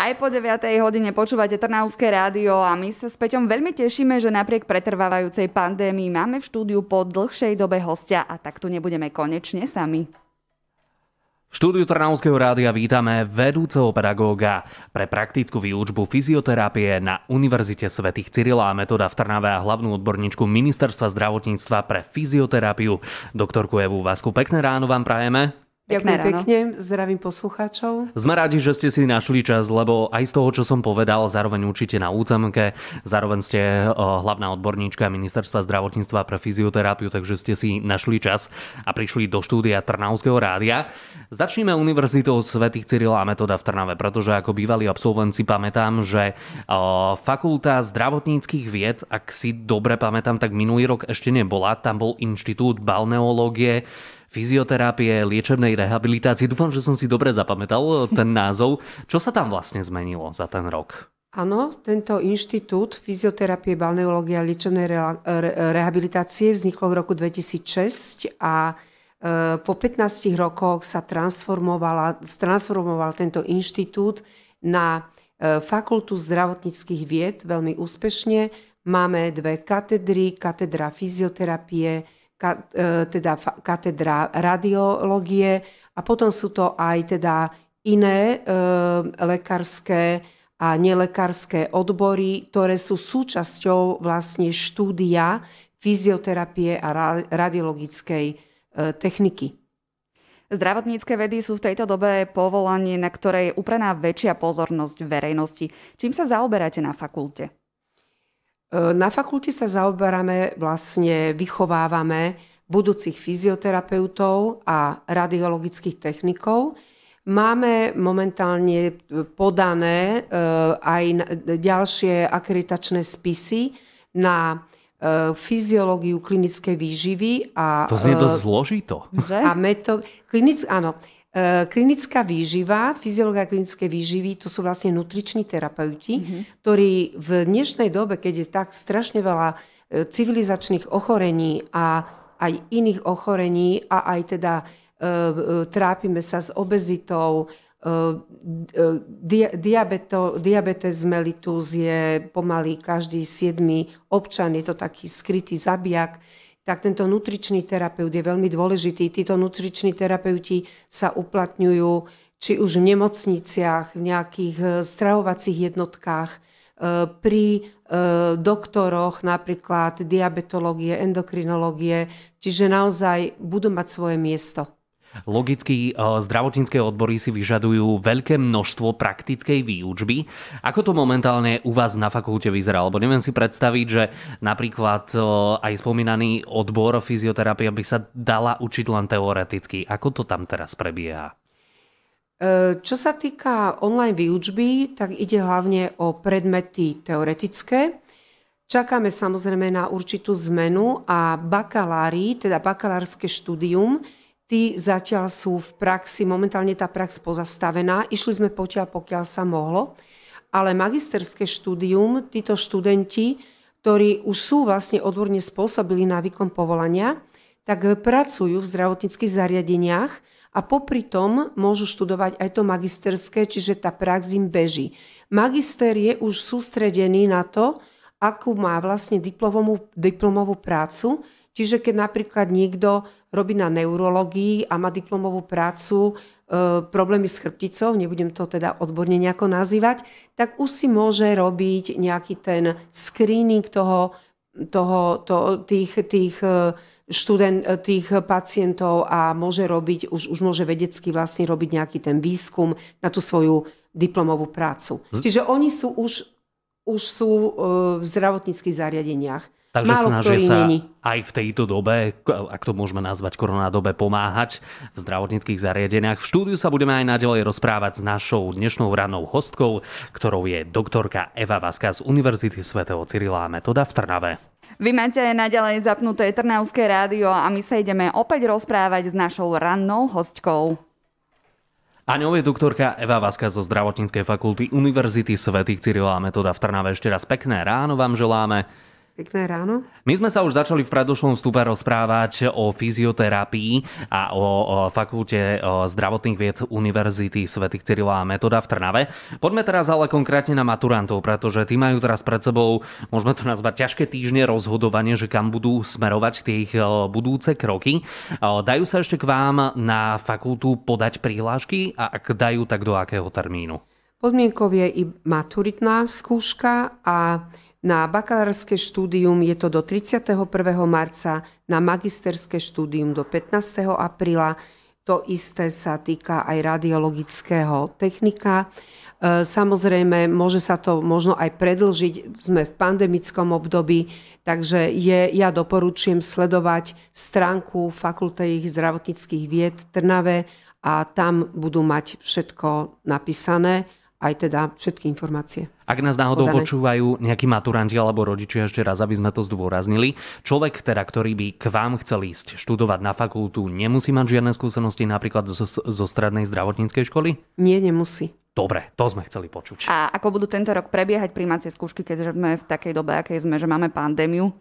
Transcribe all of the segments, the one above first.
Aj po 9. hodine počúvate Trnavské rádio a my sa s Peťom veľmi tešíme, že napriek pretrvávajúcej pandémii máme v štúdiu po dlhšej dobe hostia a tak tu nebudeme konečne sami. V štúdiu Trnavského rádia vítame vedúceho pedagóga pre praktickú výučbu fyzioterapie na Univerzite svätých Cyrila a Metoda v Trnave a hlavnú odborníčku Ministerstva zdravotníctva pre fyzioterapiu, doktorku Evu Vasku. Pekné ráno vám prajeme. Pekné Ďakujem ráno. pekne, zdravím poslucháčov. Sme radi, že ste si našli čas, lebo aj z toho, čo som povedal, zároveň určite na úcemke, zároveň ste eh, hlavná odborníčka Ministerstva zdravotníctva pre fyzioterapiu, takže ste si našli čas a prišli do štúdia Trnavského rádia. Začneme Univerzitou svätých Cyrila a Metoda v Trnave, pretože ako bývalí absolventi pamätám, že eh, fakulta zdravotníckých vied, ak si dobre pamätám, tak minulý rok ešte nebola, tam bol inštitút balneológie, fyzioterapie, liečebnej rehabilitácie. Dúfam, že som si dobre zapamätal eh, ten názov. Čo sa tam vlastne zmenilo za ten rok? Áno, tento inštitút fyzioterapie, balneológie a liečebnej rehabilitácie vznikol v roku 2006 a eh, po 15 rokoch sa transformoval tento inštitút na eh, Fakultu zdravotníckých vied veľmi úspešne. Máme dve katedry, katedra fyzioterapie, E, teda katedra radiológie a potom sú to aj teda iné e, lekárske a nelekárske odbory, ktoré sú súčasťou vlastne štúdia fyzioterapie a radiologickej e, techniky. Zdravotnícke vedy sú v tejto dobe povolanie, na ktoré je uprená väčšia pozornosť verejnosti. Čím sa zaoberáte na fakulte? E, na fakulte sa zaoberáme, vlastne vychovávame budúcich fyzioterapeutov a radiologických technikov. Máme momentálne e, podané e, aj ďalšie akreditačné spisy na fyziológiu klinickej výživy. A, to znie dosť zložito. A metód, klinic, áno, Ehm, klinická výživa, fyziológia klinické výživy, to sú vlastne nutriční terapeuti, mm-hmm. ktorí v dnešnej dobe, keď je tak strašne veľa e, civilizačných ochorení a aj iných ochorení a aj teda e, e trápime sa s obezitou, e, Dia, diabeto, diabetes mellitus je pomaly každý siedmy občan, je to taký skrytý zabijak tak tento nutričný terapeut je veľmi dôležitý. Títo nutriční terapeuti sa uplatňujú či už v nemocniciach, v nejakých e, stravovacích jednotkách, e, pri e, doktoroch napríklad diabetológie, endokrinológie, čiže naozaj budú mať svoje miesto. Logicky e, zdravotnícke odbory si vyžadujú veľké množstvo praktickej výučby. Ako to momentálne u vás na fakulte vyzerá? Lebo neviem si predstaviť, že napríklad e, aj spomínaný odbor fyzioterapia by sa dala učiť len teoreticky. Ako to tam teraz prebieha? E, čo sa týka online výučby, tak ide hlavne o predmety teoretické. Čakáme samozrejme na určitú zmenu a bakalári, teda bakalárske štúdium, tí zatiaľ sú v praxi, momentálne tá prax pozastavená. Išli sme potiaľ, pokiaľ sa mohlo. Ale magisterské štúdium, títo študenti, ktorí už sú vlastne odborne spôsobili na výkon povolania, tak pracujú v zdravotníckých zariadeniach a popri tom môžu študovať aj to magisterské, čiže tá prax im beží. Magister je už sústredený na to, akú má vlastne diplomovú, diplomovú prácu, čiže keď napríklad niekto robí na neurologii a má diplomovú prácu e, problémy s chrbticou, nebudem to teda odborne nejako nazývať, tak už si môže robiť nejaký ten screening toho, toho, to, tých, tých e, študent, e, tých pacientov a môže robiť, už, už môže vedecky vlastne robiť nejaký ten výskum na tú svoju diplomovú prácu. Hm. Čiže oni sú už, už sú v zdravotníckých zariadeniach. Takže Málo snažia sa není. aj v tejto dobe, ak to môžeme nazvať koroná dobe, pomáhať v zdravotníckých zariadeniach. V štúdiu sa budeme aj naďalej rozprávať s našou dnešnou ranou hostkou, ktorou je doktorka Eva Vaska z Univerzity svätého Cyrila a Metoda v Trnave. Vy máte naďalej zapnuté Trnavské rádio a my sa ideme opäť rozprávať s našou rannou hostkou. A ňou je doktorka Eva Vaska zo Zdravotníckej fakulty Univerzity Svetých Cyrila a Metoda v Trnave. Ešte raz pekné ráno vám želáme. Pekné ráno. My sme sa už začali v predošlom vstupe rozprávať o fyzioterapii a o fakulte zdravotných vied Univerzity Svetých Cyrila a Metoda v Trnave. Poďme teraz ale konkrétne na maturantov, pretože tí majú teraz pred sebou, môžeme to nazvať, ťažké týždne rozhodovanie, že kam budú smerovať tie ich budúce kroky. Dajú sa ešte k vám na fakultu podať prihlášky a ak dajú, tak do akého termínu. Podmienkov je i maturitná skúška a na bakalárske štúdium je to do 31. marca, na magisterské štúdium do 15. apríla. To isté sa týka aj radiologického technika. E, samozrejme, môže sa to možno aj predlžiť. Sme v pandemickom období, takže je, ja doporučujem sledovať stránku Fakulty zdravotníckých vied Trnave a tam budú mať všetko napísané, aj teda všetky informácie. Ak nás náhodou Udané. počúvajú nejakí maturanti alebo rodičia, ešte raz, aby sme to zdôraznili, človek teda, ktorý by k vám chcel ísť študovať na fakultu, nemusí mať žiadne skúsenosti napríklad zo, zo strednej zdravotníckej školy? Nie, nemusí. Dobre, to sme chceli počuť. A ako budú tento rok prebiehať príjmacie skúšky, keďže sme v takej dobe, akej sme, že máme pandémiu?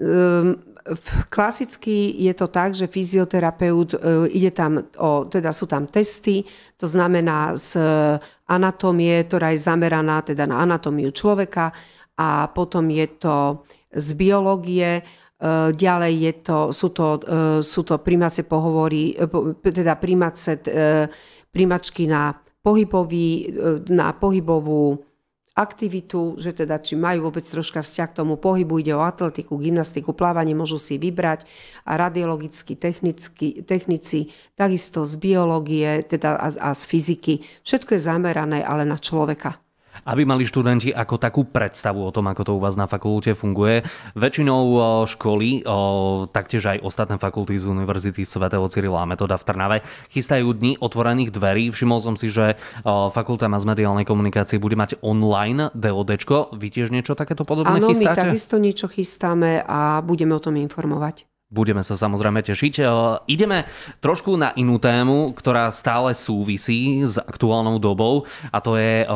Ehm, klasicky je to tak, že fyzioterapeut, e, ide tam o, teda sú tam testy, to znamená z e, anatómie, ktorá je zameraná teda na anatómiu človeka a potom je to z biológie, e, ďalej je to, sú, to, sú to primace pohovory, teda primace, primačky na, pohybový, na pohybovú aktivitu, že teda či majú vôbec troška vzťah k tomu pohybu, ide o atletiku, gymnastiku, plávanie, môžu si vybrať a radiologicky, technicky, technici, takisto z biológie teda a, a z fyziky. Všetko je zamerané ale na človeka aby mali študenti ako takú predstavu o tom, ako to u vás na fakulte funguje. Väčšinou školy, taktiež aj ostatné fakulty z Univerzity Sv. Cyrila a Metoda v Trnave, chystajú dni otvorených dverí. Všimol som si, že fakulta mediálnej komunikácie bude mať online DOD. Vy tiež niečo takéto podobné chystáte? Áno, my takisto niečo chystáme a budeme o tom informovať. Budeme sa samozrejme tešiť. E, ideme trošku na inú tému, ktorá stále súvisí s aktuálnou dobou a to je e,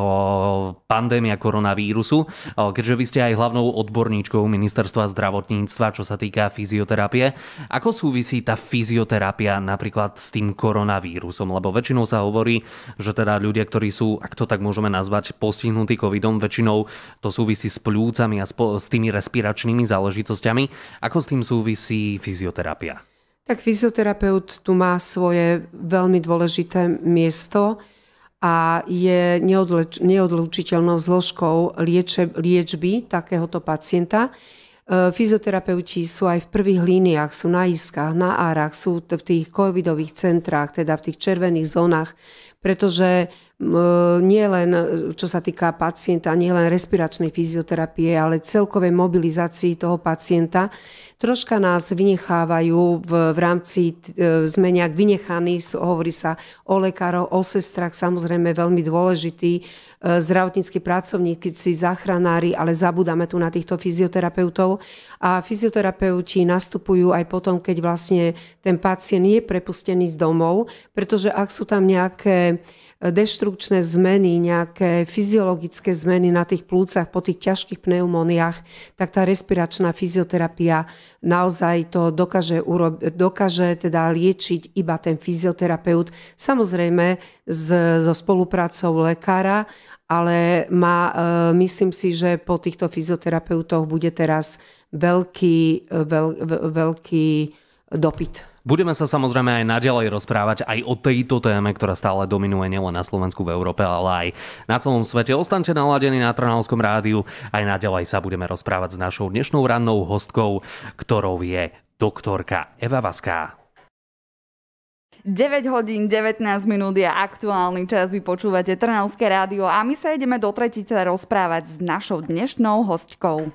pandémia koronavírusu. E, keďže vy ste aj hlavnou odborníčkou ministerstva zdravotníctva, čo sa týka fyzioterapie, ako súvisí tá fyzioterapia napríklad s tým koronavírusom? Lebo väčšinou sa hovorí, že teda ľudia, ktorí sú, ak to tak môžeme nazvať, postihnutí covidom, väčšinou to súvisí s plúcami a s tými respiračnými záležitosťami. Ako s tým súvisí fyzioterapia? Tak fyzioterapeut tu má svoje veľmi dôležité miesto a je neodleč- neodlučiteľnou zložkou lieče- liečby takéhoto pacienta. E, fyzioterapeuti sú aj v prvých líniách, sú na iskách, na árach, sú v tých covidových centrách, teda v tých červených zónach, pretože E, nie len e, čo sa týka pacienta, nie len respiračnej fyzioterapie, ale celkovej mobilizácii toho pacienta. Troška nás vynechávajú v, v rámci, e, sme nejak vynechaní, hovorí sa o lekárov, o sestrach, samozrejme veľmi dôležití, zdravotnícky zdravotníckí pracovníci, záchranári, ale zabudáme tu na týchto fyzioterapeutov. A fyzioterapeuti nastupujú aj potom, keď vlastne ten pacient je prepustený z domov, pretože ak sú tam nejaké deštrukčné zmeny, nejaké fyziologické zmeny na tých plúcach po tých ťažkých pneumóniách, tak tá respiračná fyzioterapia naozaj to dokáže, urobi- dokáže teda liečiť iba ten fyzioterapeut. Samozrejme z, so spoluprácou lekára, ale má, e, myslím si, že po týchto fyzioterapeutoch bude teraz veľký, e, veľ, veľký dopyt. Budeme sa samozrejme aj naďalej rozprávať aj o tejto téme, ktorá stále dominuje nielen na Slovensku, v Európe, ale aj na celom svete. Ostaňte naladení na Trnavskom rádiu. Aj naďalej sa budeme rozprávať s našou dnešnou rannou hostkou, ktorou je doktorka Eva Vaská. 9 hodín 19 minút je aktuálny čas, vy počúvate Trnavské rádio a my sa ideme do tretice rozprávať s našou dnešnou hostkou.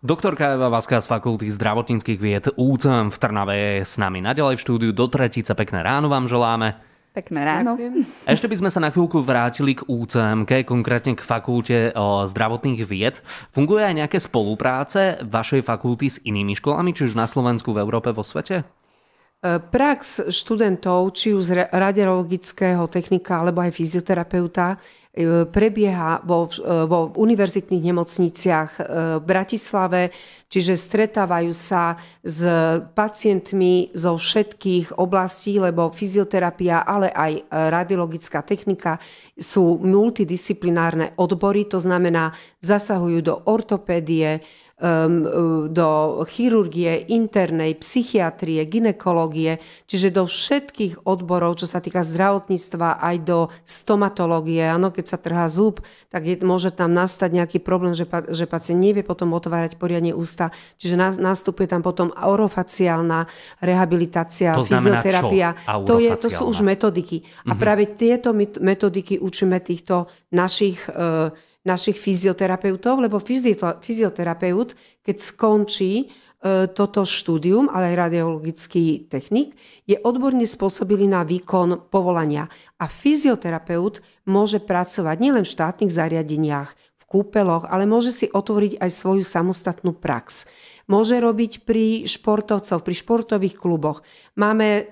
Doktorka Eva Vaska z Fakulty zdravotníckých vied UCM v Trnave je s nami naďalej v štúdiu. Do tretice pekné ráno vám želáme. Pekné ráno. Ešte by sme sa na chvíľku vrátili k UCMK, konkrétne k fakulte eh, zdravotných vied. Funguje aj nejaké spolupráce vašej fakulty s inými školami, či už na Slovensku, v Európe, vo svete? Eh, prax študentov, či už z radiologického technika alebo aj fyzioterapeuta, E, prebieha vo, e, vo univerzitných nemocniciach e, v Bratislave, čiže stretávajú sa s pacientmi zo všetkých oblastí, lebo fyzioterapia, ale aj radiologická technika sú multidisciplinárne odbory, to znamená zasahujú do ortopédie, Um, do chirurgie, internej, psychiatrie, ginekológie, čiže do všetkých odborov, čo sa týka zdravotníctva, aj do stomatológie. Áno, keď sa trhá zub, tak je, môže tam nastať nejaký problém, že, že pacient nevie potom otvárať poriadne ústa. Čiže nastupuje tam potom orofaciálna rehabilitácia, to fyzioterapia. To, je, to sú už metodiky. A mm-hmm. práve tieto metodiky učíme týchto našich Uh, našich fyzioterapeutov, lebo fyzioterapeut, keď skončí e, toto štúdium, ale aj radiologický technik, je odborne spôsobilý na výkon povolania. A fyzioterapeut môže pracovať nielen v štátnych zariadeniach, v kúpeloch, ale môže si otvoriť aj svoju samostatnú prax môže robiť pri športovcov, pri športových kluboch. Máme e,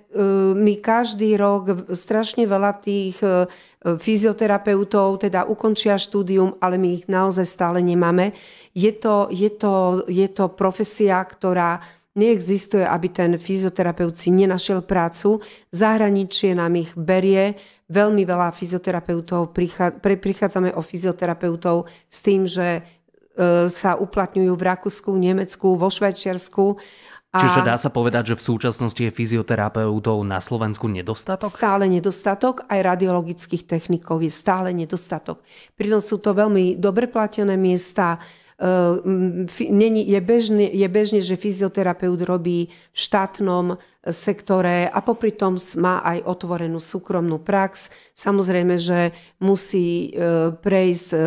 my každý rok strašne veľa tých e, e, fyzioterapeutov, teda ukončia štúdium, ale my ich naozaj stále nemáme. Je to, je to, je to profesia, ktorá neexistuje, aby ten fyzioterapeut si nenašiel prácu. Zahraničie nám ich berie, veľmi veľa fyzioterapeutov, prichádzame o fyzioterapeutov s tým, že E, sa uplatňujú v Rakúsku, Nemecku, vo Švajčiarsku. A Čiže dá sa povedať, že v súčasnosti je fyzioterapeutov na Slovensku nedostatok? Stále nedostatok, aj radiologických technikov je stále nedostatok. Pritom sú to veľmi dobre platené miesta, e, je bežne, je bežne, že fyzioterapeut robí v štátnom sektore a popri tom má aj otvorenú súkromnú prax. Samozrejme, že musí e, prejsť, e,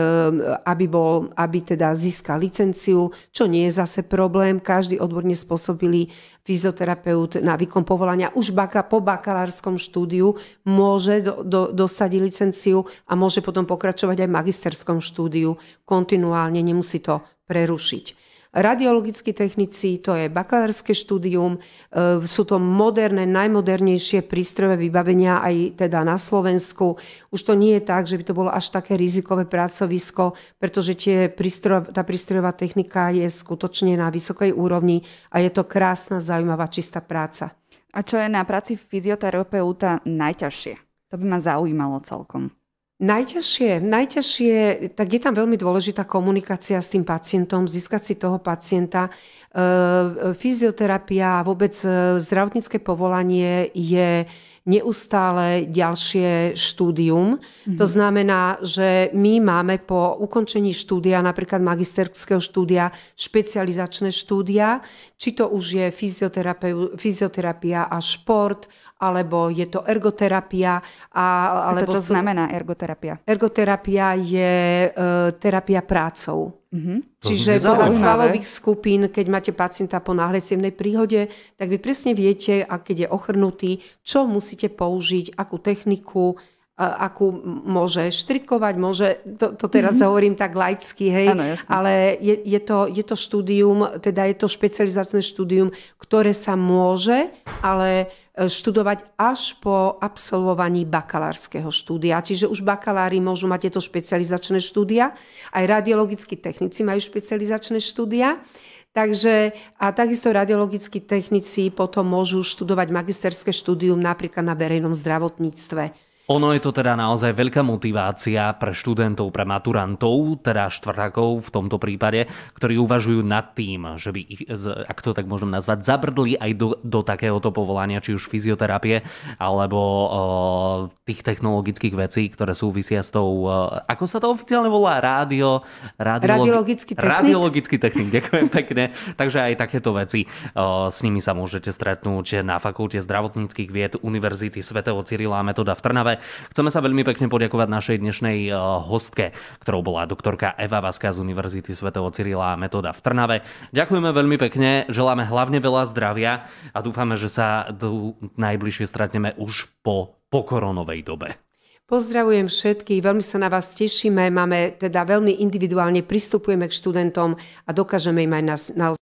aby, bol, aby teda získal licenciu, čo nie je zase problém. Každý odborne spôsobili fyzioterapeut na výkon povolania už baka, po bakalárskom štúdiu môže do, do, dosadiť licenciu a môže potom pokračovať aj v magisterskom štúdiu kontinuálne, nemusí to prerušiť. Radiologickí technici, to je bakalárske štúdium, e, sú to moderné, najmodernejšie prístroje vybavenia aj teda na Slovensku. Už to nie je tak, že by to bolo až také rizikové pracovisko, pretože tie prístroj, tá prístrojová technika je skutočne na vysokej úrovni a je to krásna, zaujímavá, čistá práca. A čo je na práci fyzioterapeuta najťažšie? To by ma zaujímalo celkom. Najťažšie, najťažšie, tak je tam veľmi dôležitá komunikácia s tým pacientom, získať si toho pacienta. E, fyzioterapia a vôbec e, zdravotnícke povolanie je neustále ďalšie štúdium. Mm-hmm. To znamená, že my máme po ukončení štúdia, napríklad magisterského štúdia, špecializačné štúdia, či to už je fyzioterapia a šport, alebo je to ergoterapia. A, alebo to, čo sú... znamená ergoterapia? Ergoterapia je e, terapia prácou. Mm-hmm. Čiže podľa svalových skupín, keď máte pacienta po náhlej príhode, tak vy presne viete, a keď je ochrnutý, čo musíte použiť, akú techniku, e, akú môže štrikovať, môže, to, to teraz mm-hmm. hovorím tak laicky, hej, ano, ale je, je, to, je to štúdium, teda je to špecializačné štúdium, ktoré sa môže, ale E, študovať až po absolvovaní bakalárskeho štúdia. Čiže už bakalári môžu mať tieto špecializačné štúdia, aj radiologickí technici majú špecializačné štúdia. Takže a takisto radiologickí technici potom môžu študovať magisterské štúdium napríklad na verejnom zdravotníctve ono je to teda naozaj veľká motivácia pre študentov, pre maturantov, teda štvrtákov v tomto prípade, ktorí uvažujú nad tým, že by ich, ak to tak môžem nazvať, zabrdli aj do, do takéhoto povolania, či už fyzioterapie, alebo o, eh, tých technologických vecí, ktoré súvisia s tou, o, eh, ako sa to oficiálne volá, rádio... Radiolo- radiologický technik. Radiologický technik, ďakujem pekne. Takže aj takéto veci, o, eh, s nimi sa môžete stretnúť na Fakulte zdravotníckých vied Univerzity svätého Cyrila Metoda v Trnave Chceme sa veľmi pekne poďakovať našej dnešnej e, hostke, ktorou bola doktorka Eva Vaska z Univerzity svätého Cyrila a Metoda v Trnave. Ďakujeme veľmi pekne, želáme hlavne veľa zdravia a dúfame, že sa tu najbližšie stratneme už po pokoronovej dobe. Pozdravujem všetkých, veľmi sa na vás tešíme, máme teda veľmi individuálne, pristupujeme k študentom a dokážeme im aj nás naozaj